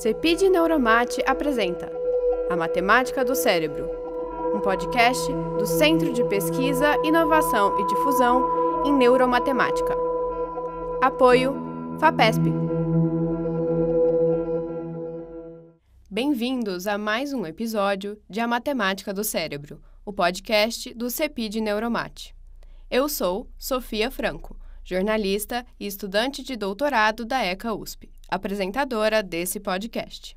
Cepid Neuromate apresenta A Matemática do Cérebro, um podcast do Centro de Pesquisa, Inovação e Difusão em Neuromatemática. Apoio FAPESP. Bem-vindos a mais um episódio de A Matemática do Cérebro, o podcast do Cepid Neuromate. Eu sou Sofia Franco, jornalista e estudante de doutorado da ECA USP apresentadora desse podcast.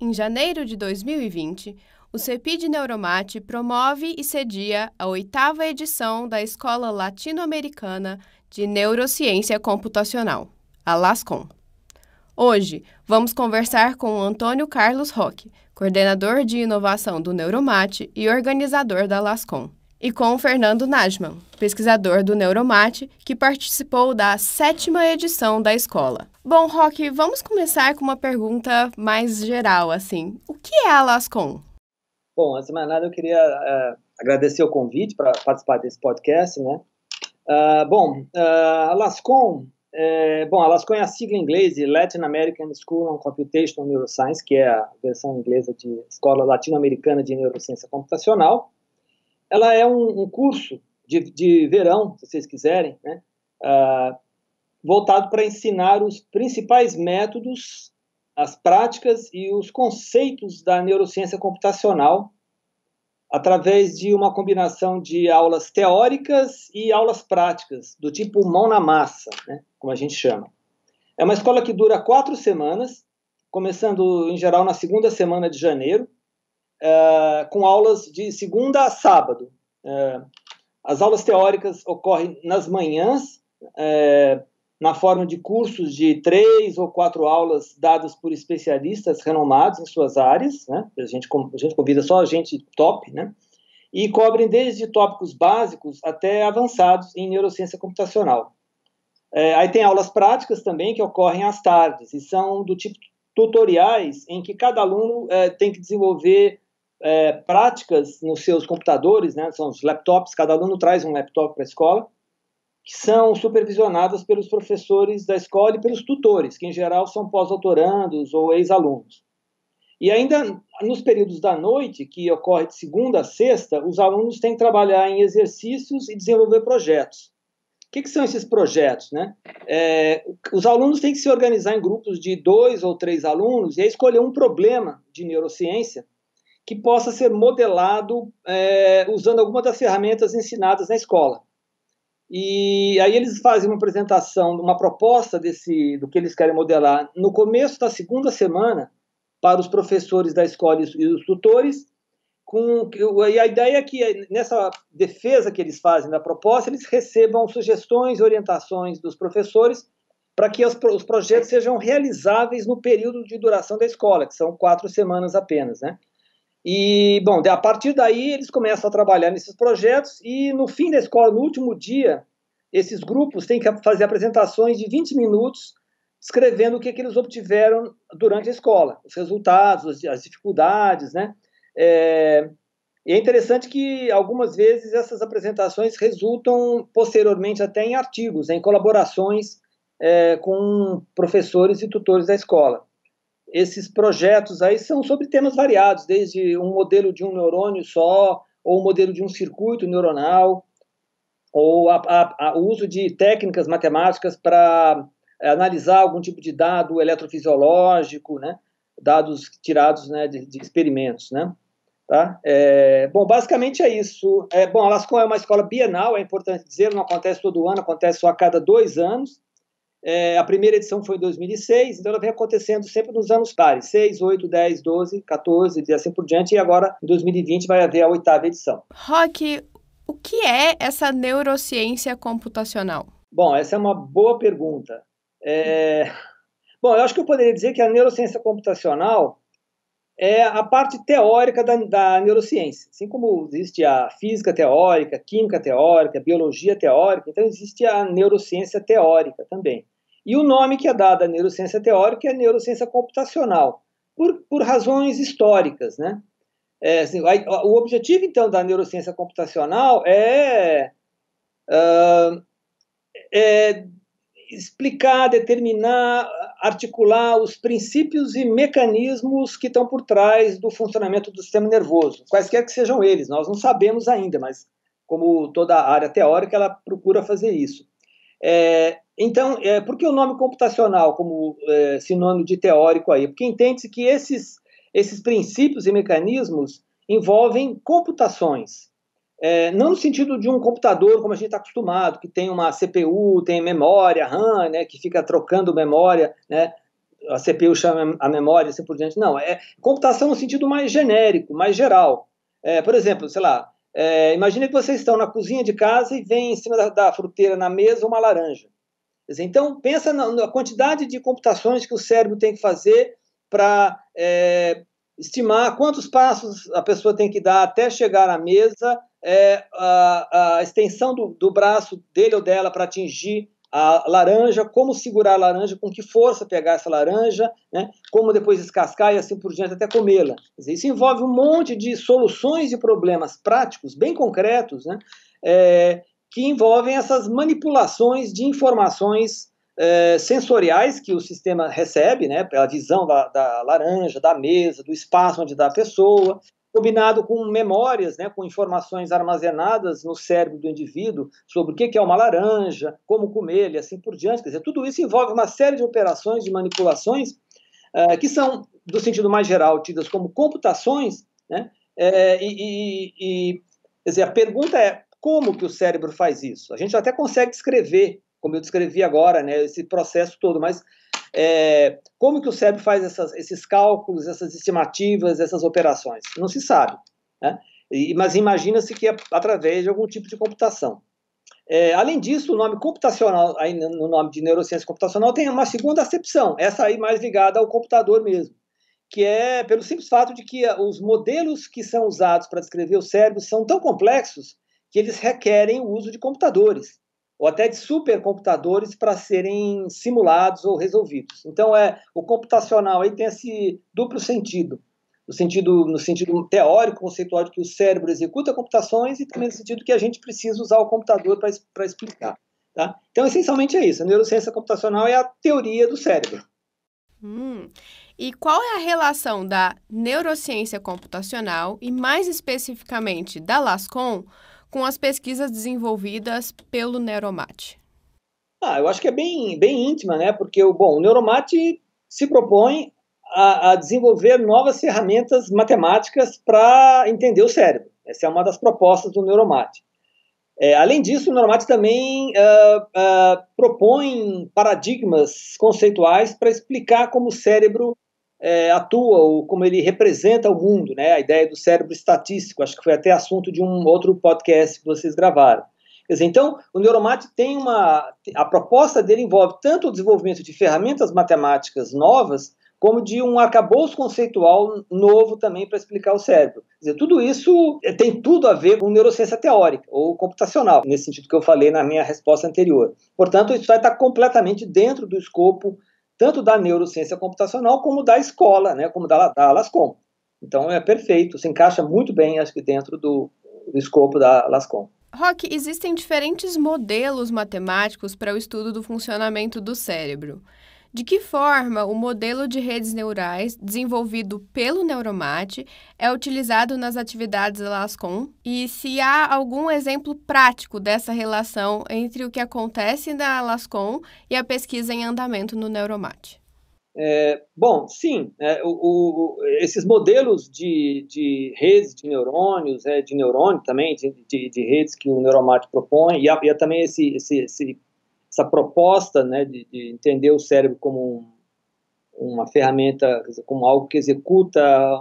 Em janeiro de 2020, o CEPID Neuromate promove e cedia a oitava edição da Escola Latino-Americana de Neurociência Computacional, a LASCOM. Hoje, vamos conversar com o Antônio Carlos Roque, coordenador de inovação do Neuromate e organizador da LASCOM e com o Fernando Najman, pesquisador do Neuromate, que participou da sétima edição da escola. Bom, Rock, vamos começar com uma pergunta mais geral, assim. O que é a Lascom? Bom, antes de mais nada, eu queria eh, agradecer o convite para participar desse podcast, né? Uh, bom, uh, a Lascom, é, bom, a Lascom é a sigla em inglês de Latin American School on Computational Neuroscience, que é a versão inglesa de Escola Latino-Americana de Neurociência Computacional, ela é um, um curso de, de, verão, se vocês quiserem, né? Uh, voltado para ensinar os principais métodos, as práticas e os conceitos da neurociência computacional através de uma combinação de aulas teóricas e aulas práticas, do tipo mão na massa, né? como a gente chama. É uma escola que dura quatro semanas, começando em geral na segunda semana de janeiro, eh, com aulas de segunda a sábado. Eh, as aulas teóricas ocorrem nas manhãs, eh, na forma de cursos de três ou quatro aulas dadas por especialistas renomados em suas áreas. Né? A, gente, a gente convida só a gente top, né? e cobrem desde tópicos básicos até avançados em neurociência computacional. É, aí tem aulas práticas também que ocorrem às tardes e são do tipo tutoriais em que cada aluno é, tem que desenvolver é, práticas nos seus computadores, né, são os laptops, cada aluno traz um laptop para a escola, que são supervisionadas pelos professores da escola e pelos tutores, que em geral são pós-doutorandos ou ex-alunos. E ainda nos períodos da noite, que ocorre de segunda a sexta, os alunos têm que trabalhar em exercícios e desenvolver projetos. O que, que, são esses projetos? Né? É, os alunos têm que se organizar em grupos de dois ou três alunos e escolher um problema de neurociência que possa ser modelado é, usando alguma das ferramentas ensinadas na escola. E aí eles fazem uma apresentação, uma proposta desse do que eles querem modelar no começo da segunda semana para os professores da escola e os tutores. Com, e a ideia é que é, nessa defesa que eles fazem da proposta, eles recebam sugestões, orientações dos professores para que os, os projetos sejam realizáveis no período de duração da escola, que são quatro semanas apenas, né? E, bom, a partir daí eles começam a trabalhar nesses projetos e no fim da escola, no último dia, esses grupos têm que fazer apresentações de 20 minutos escrevendo o que, que eles obtiveram durante a escola, os resultados, as dificuldades, né? É, e é interessante que algumas vezes essas apresentações resultam posteriormente até em artigos, né, em colaborações é, com professores e tutores da escola. Esses projetos aí são sobre temas variados, desde um modelo de um neurônio só, ou um modelo de um circuito neuronal, ou o uso de técnicas matemáticas para eh, analisar algum tipo de dado eletrofisiológico, né? dados tirados né, de, de, experimentos. Né? Tá? É, bom, basicamente é isso. É, bom, a Lascon é uma escola bienal, é importante dizer, não acontece todo ano, acontece só a cada dois anos. É, a primeira edição foi em 2006, então ela vem acontecendo sempre nos anos pares, 6, 8, 10, 12, 14 e assim por diante, e agora em 2020 vai haver a oitava edição. Rock, o que é essa neurociência computacional? Bom, essa é uma boa pergunta. É... Bom, eu acho que eu poderia dizer que a neurociência computacional é a parte teórica da, da, neurociência. Assim como existe a física teórica, química teórica, biologia teórica, então existe a neurociência teórica também. E o nome que é dado à neurociência teórica é neurociência computacional, por, por razões históricas, né? É, assim, a, o objetivo, então, da neurociência computacional é, uh, é explicar, determinar, articular os princípios e mecanismos que estão por trás do funcionamento do sistema nervoso, quaisquer que sejam eles. Nós não sabemos ainda, mas como toda área teórica, ela procura fazer isso. É, então, é, por que o nome computacional como é, sinônimo de teórico aí? Porque entende-se que esses, esses princípios e mecanismos envolvem computações. É, não no sentido de um computador como a gente está acostumado, que tem uma CPU, tem memória, RAM, né, que fica trocando memória, né, a CPU chama a memória e assim por diante. Não, é computação no sentido mais genérico, mais geral. É, por exemplo, sei lá, é, imagine que vocês estão na cozinha de casa e vem em cima da, da fruteira, na mesa, uma laranja. Dizer, então, pensa na, na, quantidade de computações que o cérebro tem que fazer para é, estimar quantos passos a pessoa tem que dar até chegar à mesa, é, a, a, extensão do, do braço dele ou dela para atingir a laranja, como segurar a laranja, com que força pegar essa laranja, né? como depois descascar e assim por diante até comê-la. Isso envolve um monte de soluções e problemas práticos, bem concretos, né? É, que envolvem essas manipulações de informações é, sensoriais que o sistema recebe, né, pela visão da, da, laranja, da mesa, do espaço onde está a pessoa, combinado com memórias, né, com informações armazenadas no cérebro do indivíduo sobre o que é uma laranja, como comer e assim por diante. Quer dizer, tudo isso envolve uma série de operações, de manipulações, é, que são, do sentido mais geral, tidas como computações, né, é, e, e, e Quer dizer, a pergunta é como que o cérebro faz isso? A gente até consegue descrever, como eu descrevi agora, né, esse processo todo, mas é, como que o cérebro faz essas, esses cálculos, essas estimativas, essas operações? Não se sabe. Né? E, mas imagina-se que é através de algum tipo de computação. É, além disso, o nome computacional, aí no nome de neurociência computacional, tem uma segunda acepção, essa aí mais ligada ao computador mesmo, que é pelo simples fato de que os modelos que são usados para descrever o cérebro são tão complexos que eles requerem o uso de computadores ou até de supercomputadores para serem simulados ou resolvidos. Então é o computacional aí tem esse duplo sentido, no sentido no sentido teórico, conceitual de que o cérebro executa computações e também no sentido que a gente precisa usar o computador para explicar. Tá? Então essencialmente é isso. A neurociência computacional é a teoria do cérebro. Hum. E qual é a relação da neurociência computacional e mais especificamente da Lascom com as pesquisas desenvolvidas pelo Neuromate? Ah, eu acho que é bem, bem íntima, né? Porque bom, o Neuromate se propõe a, a desenvolver novas ferramentas matemáticas para entender o cérebro. Essa é uma das propostas do Neuromate. É, além disso, o Neuromate também uh, uh, propõe paradigmas conceituais para explicar como o cérebro é, atua ou como ele representa o mundo, né? A ideia do cérebro estatístico, acho que foi até assunto de um outro podcast que vocês gravaram. Quer dizer, então, o Neuromate tem uma. A proposta dele envolve tanto o desenvolvimento de ferramentas matemáticas novas, como de um arcabouço conceitual novo também para explicar o cérebro. Quer dizer, tudo isso tem tudo a ver com neurociência teórica ou computacional, nesse sentido que eu falei na minha resposta anterior. Portanto, isso está completamente dentro do escopo tanto da neurociência computacional como da escola, né, como da, da Lascom. Então é perfeito, se encaixa muito bem, acho que, dentro do, do escopo da Lascom. Rock, existem diferentes modelos matemáticos para o estudo do funcionamento do cérebro. De que forma o modelo de redes neurais desenvolvido pelo Neuromate é utilizado nas atividades LASCOM e se há algum exemplo prático dessa relação entre o que acontece na LASCOM e a pesquisa em andamento no Neuromate? É, bom, sim, é, o, o, esses modelos de, de, redes de neurônios, é, de neurônio também, de, de, de, redes que o Neuromate propõe, e, há, e também esse, esse, esse essa proposta né, de, de, entender o cérebro como um, uma ferramenta, como algo que executa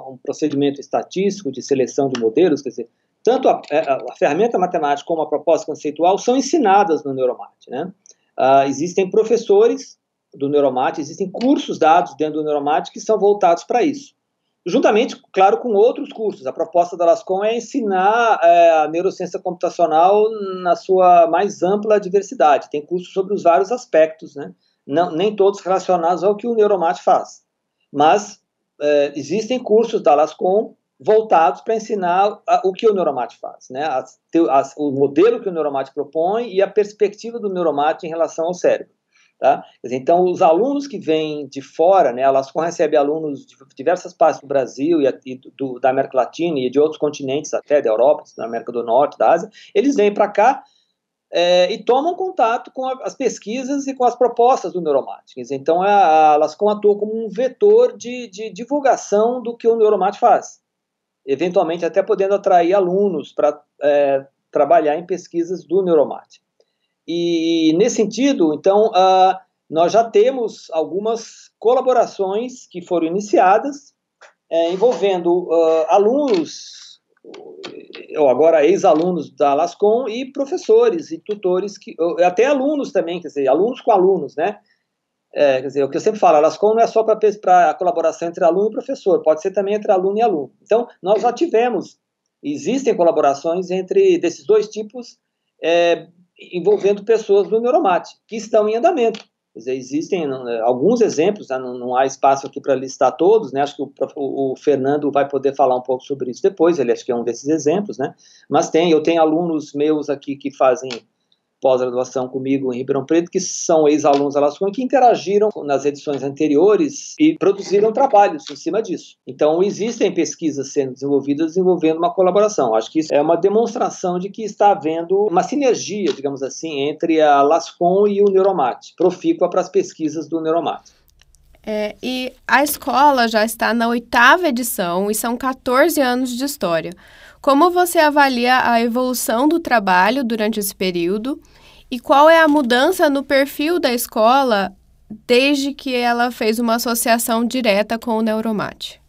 um procedimento estatístico de seleção de modelos, quer dizer, tanto a, é, a, a ferramenta matemática como a proposta conceitual são ensinadas no Neuromate. Né? Uh, existem professores do Neuromate, existem cursos dados dentro do Neuromate que são voltados para isso juntamente, claro, com outros cursos. A proposta da Lascom é ensinar é, a neurociência computacional na sua mais ampla diversidade. Tem cursos sobre os vários aspectos, né? Não, nem todos relacionados ao que o Neuromate faz. Mas é, existem cursos da Lascom voltados para ensinar a, o que o Neuromate faz, né? o modelo que o Neuromate propõe e a perspectiva do Neuromate em relação ao cérebro. Tá? Então, os alunos que vêm de fora, né, a LASCOM recebe alunos de diversas partes do Brasil e, e do, da América Latina e de outros continentes, até da Europa, da América do Norte, da Ásia, eles vêm para cá é, e tomam contato com a, as pesquisas e com as propostas do Neuromático. Então, é, a, a LASCOM atua como um vetor de, de divulgação do que o Neuromático faz, eventualmente até podendo atrair alunos para é, trabalhar em pesquisas do Neuromático. E, nesse sentido, então, uh, nós já temos algumas colaborações que foram iniciadas é, envolvendo uh, alunos, ou agora ex-alunos da Lascom, e professores e tutores, que, até alunos também, quer dizer, alunos com alunos, né? É, quer dizer, o que eu sempre falo, a Lascom não é só para a colaboração entre aluno e professor, pode ser também entre aluno e aluno. Então, nós já tivemos, existem colaborações entre desses dois tipos é, envolvendo pessoas do Neuromate, que estão em andamento. Dizer, existem né, alguns exemplos, né? não, não, há espaço aqui para listar todos, né? acho que o, o, Fernando vai poder falar um pouco sobre isso depois, ele acho que é um desses exemplos, né? mas tem, eu tenho alunos meus aqui que fazem pós-graduação comigo em Ribeirão Preto, que são ex-alunos da Lascunha, que interagiram nas edições anteriores e produziram trabalhos em cima disso. Então, existem pesquisas sendo desenvolvidas envolvendo uma colaboração. Acho que isso é uma demonstração de que está havendo uma sinergia, digamos assim, entre a Lascon e o NeuroMat. profícua para as pesquisas do NeuroMat. É, e a escola já está na oitava edição e são 14 anos de história. Como você avalia a evolução do trabalho durante esse período e qual é a mudança no perfil da escola desde que ela fez uma associação direta com o Neuromate?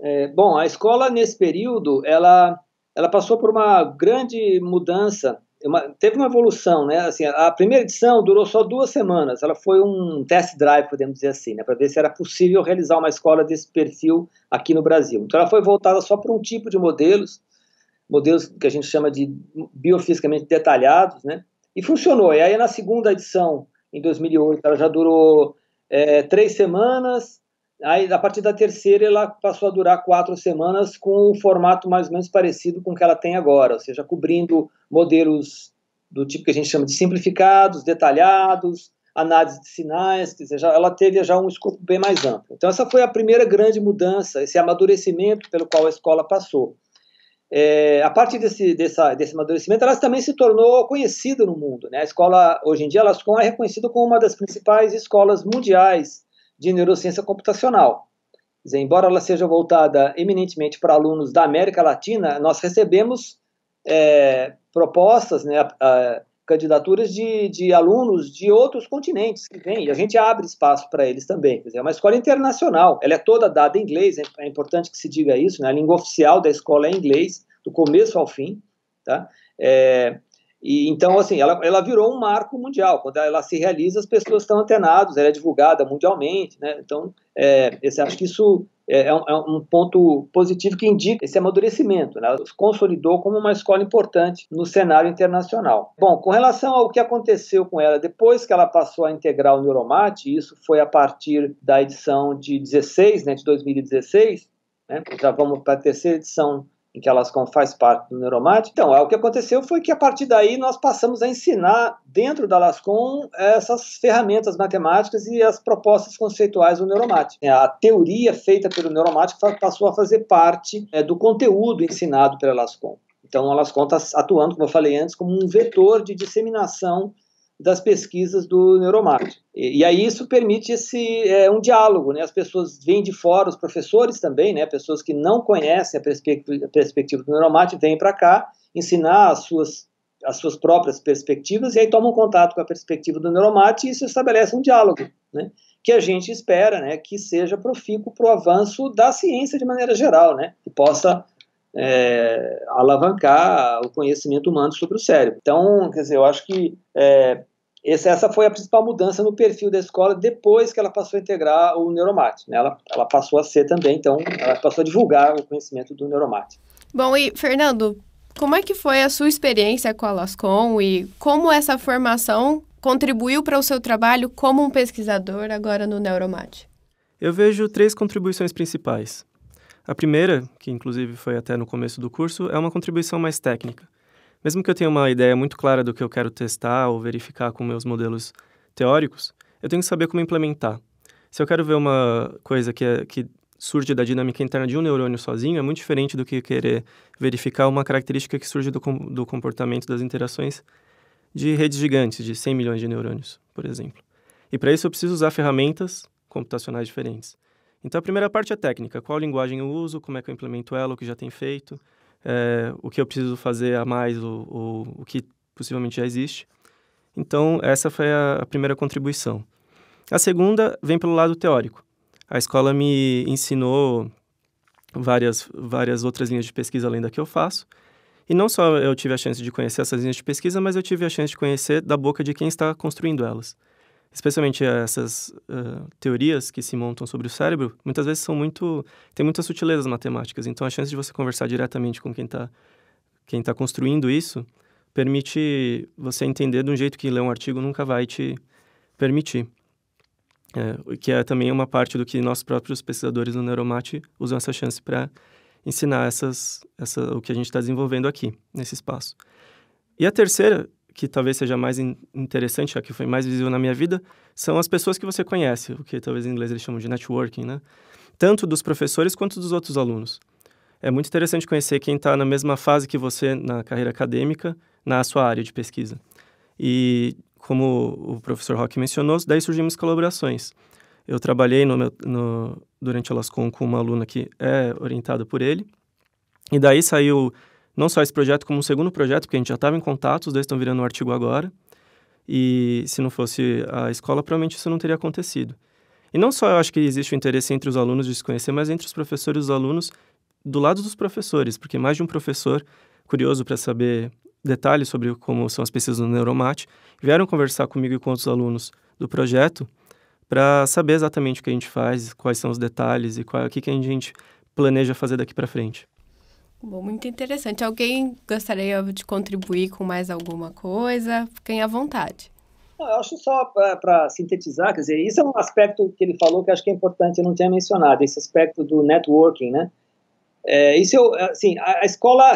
É, bom, a escola nesse período ela, ela passou por uma grande mudança uma, teve uma evolução, né? Assim, a primeira edição durou só duas semanas. Ela foi um test drive, podemos dizer assim, né? Para ver se era possível realizar uma escola desse perfil aqui no Brasil. Então, ela foi voltada só para um tipo de modelos, modelos que a gente chama de biofisicamente detalhados, né? E funcionou. E aí, na segunda edição, em 2008, ela já durou é, três semanas Aí, a partir da terceira, ela passou a durar quatro semanas com um formato mais ou menos parecido com o que ela tem agora, ou seja, cobrindo modelos do tipo que a gente chama de simplificados, detalhados, análise de sinais, quer dizer, já, ela teve já um escopo bem mais amplo. Então, essa foi a primeira grande mudança, esse amadurecimento pelo qual a escola passou. É, a partir desse, dessa, desse amadurecimento, ela também se tornou conhecida no mundo. Né? A escola, hoje em dia, ela é reconhecida como uma das principais escolas mundiais de neurociência computacional. Dizer, embora ela seja voltada eminentemente para alunos da América Latina, nós recebemos é, propostas, né, a, a, candidaturas de, de, alunos de outros continentes que vêm, e a gente abre espaço para eles também. Dizer, é uma escola internacional, ela é toda dada em inglês, é, é, importante que se diga isso, né, a língua oficial da escola é inglês, do começo ao fim. Tá? É, e, então, assim, ela, ela virou um marco mundial. Quando ela se realiza, as pessoas estão antenadas, ela é divulgada mundialmente, né? Então, é, esse, acho que isso é, é um, é um, ponto positivo que indica esse amadurecimento. Né? Ela se consolidou como uma escola importante no cenário internacional. Bom, com relação ao que aconteceu com ela depois que ela passou a integrar o Neuromate, isso foi a partir da edição de 16, né, de 2016, né? já vamos para a terceira edição em que a Lascon faz parte do Neuromate. Então, é, o que aconteceu foi que a partir daí nós passamos a ensinar dentro da lascom eh, essas ferramentas matemáticas e as propostas conceituais do Neuromate. É, a teoria feita pelo Neuromate passou a fazer parte é, do conteúdo ensinado pela lascom Então, a lascom está atuando, como eu falei antes, como um vetor de disseminação das pesquisas do Neuromarketing. E, e, aí isso permite esse é, um diálogo, né? As pessoas vêm de fora, os professores também, né? Pessoas que não conhecem a perspectiva, a perspectiva do Neuromarketing vêm para cá ensinar as suas as suas próprias perspectivas e aí tomam contato com a perspectiva do Neuromarketing e isso estabelece um diálogo, né? Que a gente espera, né? Que seja profícuo para o avanço da ciência de maneira geral, né? Que possa é, alavancar o conhecimento humano sobre o cérebro. Então, quer dizer, eu acho que é, essa foi a principal mudança no perfil da escola depois que ela passou a integrar o Neuromate. Né? Ela, ela passou a ser também, então, ela passou a divulgar o conhecimento do Neuromate. Bom, e Fernando, como é que foi a sua experiência com a Lascom e como essa formação contribuiu para o seu trabalho como um pesquisador agora no Neuromate? Eu vejo três contribuições principais. A primeira, que inclusive foi até no começo do curso, é uma contribuição mais técnica. Mesmo que eu tenha uma ideia muito clara do que eu quero testar ou verificar com meus modelos teóricos, eu tenho que saber como implementar. Se eu quero ver uma coisa que, é, que surge da dinâmica interna de um neurônio sozinho, é muito diferente do que querer verificar uma característica que surge do, com, do comportamento das interações de redes gigantes, de 100 milhões de neurônios, por exemplo. E para isso eu preciso usar ferramentas computacionais diferentes. Então, a primeira parte é técnica: qual linguagem eu uso, como é que eu implemento ela, o que já tem feito, é, o que eu preciso fazer a mais, ou, ou, o que possivelmente já existe. Então, essa foi a, a primeira contribuição. A segunda vem pelo lado teórico. A escola me ensinou várias, várias outras linhas de pesquisa além da que eu faço. E não só eu tive a chance de conhecer essas linhas de pesquisa, mas eu tive a chance de conhecer da boca de quem está construindo elas especialmente essas uh, teorias que se montam sobre o cérebro, muitas vezes são muito tem muitas sutilezas matemáticas. Então a chance de você conversar diretamente com quem está quem tá construindo isso permite você entender de um jeito que ler um artigo nunca vai te permitir. É, que é também uma parte do que nossos próprios pesquisadores no Neuromate usam essa chance para ensinar essas, essa, o que a gente está desenvolvendo aqui, nesse espaço. E a terceira que talvez seja mais in interessante, a que foi mais visível na minha vida, são as pessoas que você conhece, o que talvez em inglês eles chamam de networking, né? Tanto dos professores quanto dos outros alunos. É muito interessante conhecer quem está na mesma fase que você na carreira acadêmica, na sua área de pesquisa. E, como o professor Rock mencionou, daí surgem as colaborações. Eu trabalhei no meu, no, durante a LASCOM com uma aluna que é orientada por ele, e daí saiu não só esse projeto, como um segundo projeto, porque a gente já estava em contato, os dois estão virando um artigo agora. E se não fosse a escola, provavelmente isso não teria acontecido. E não só eu acho que existe o interesse entre os alunos de se conhecer, mas entre os professores e os alunos, do lado dos professores, porque mais de um professor curioso para saber detalhes sobre como são as pesquisas do Neuromate vieram conversar comigo e com outros alunos do projeto para saber exatamente o que a gente faz, quais são os detalhes e qual, o que, que a gente planeja fazer daqui para frente. Bom, muito interessante. Alguém gostaria de contribuir com mais alguma coisa? Fiquem à vontade. Ah, eu acho só para sintetizar, quer dizer, isso é um aspecto que ele falou que acho que é importante, eu não tinha mencionado, esse aspecto do networking, né? É, isso eu, assim, a, a, escola,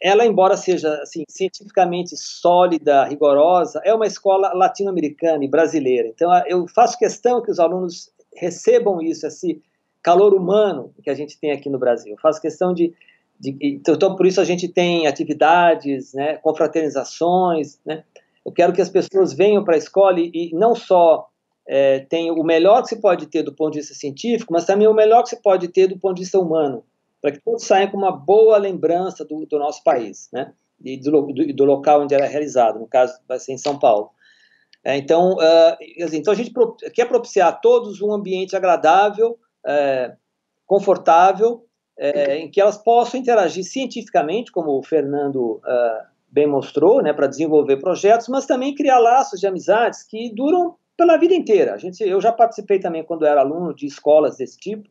ela embora seja assim cientificamente sólida, rigorosa, é uma escola latino-americana e brasileira. Então eu faço questão que os alunos recebam isso, esse calor humano que a gente tem aqui no Brasil. Eu faço questão de de, então, por isso a gente tem atividades, né, confraternizações. Né? Eu quero que as pessoas venham para a escola e, não só é, tenham o melhor que se pode ter do ponto de vista científico, mas também o melhor que se pode ter do ponto de vista humano, para que todos saiam com uma boa lembrança do, do nosso país né? e do, do, do, local onde era realizado, no caso, vai ser em São Paulo. É, então, uh, assim, então, a gente quer propiciar a todos um ambiente agradável, é, confortável, é, em que elas possam interagir cientificamente, como o Fernando uh, bem mostrou, né, para desenvolver projetos, mas também criar laços de amizades que duram pela vida inteira. A gente, eu já participei também, quando era aluno, de escolas desse tipo,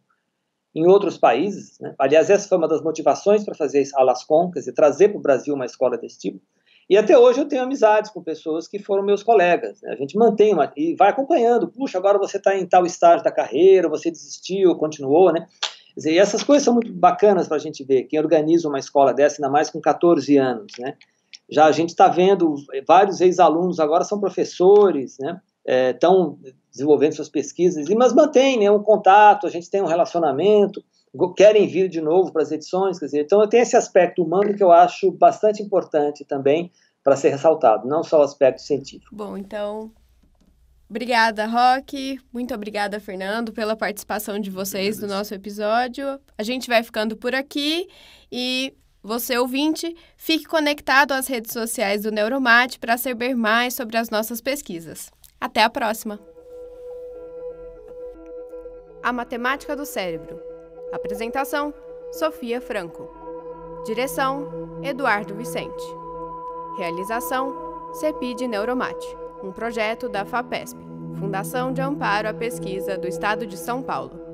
em outros países. Né? Aliás, essa foi uma das motivações para fazer alas concas e trazer para o Brasil uma escola desse tipo. E até hoje eu tenho amizades com pessoas que foram meus colegas. Né? A gente mantém uma, e vai acompanhando. Puxa, agora você está em tal estágio da carreira, você desistiu, continuou, né? Dizer, e essas coisas são muito bacanas para a gente ver. Quem organiza uma escola dessa, ainda mais com 14 anos, né? Já a gente está vendo eh, vários ex-alunos agora são professores, né? Estão eh, é, desenvolvendo suas pesquisas, mas mantém né, um contato, a gente tem um relacionamento, querem vir de novo para as edições, quer dizer, então tem esse aspecto humano que eu acho bastante importante também para ser ressaltado, não só o aspecto científico. Bom, então Obrigada, Rock. Muito obrigada, Fernando, pela participação de vocês no nosso episódio. A gente vai ficando por aqui e você, ouvinte, fique conectado às redes sociais do Neuromate para saber mais sobre as nossas pesquisas. Até a próxima! A Matemática do Cérebro. Apresentação: Sofia Franco. Direção: Eduardo Vicente. Realização: Cepide Neuromate um projeto da FAPESP, Fundação de Amparo à Pesquisa do Estado de São Paulo.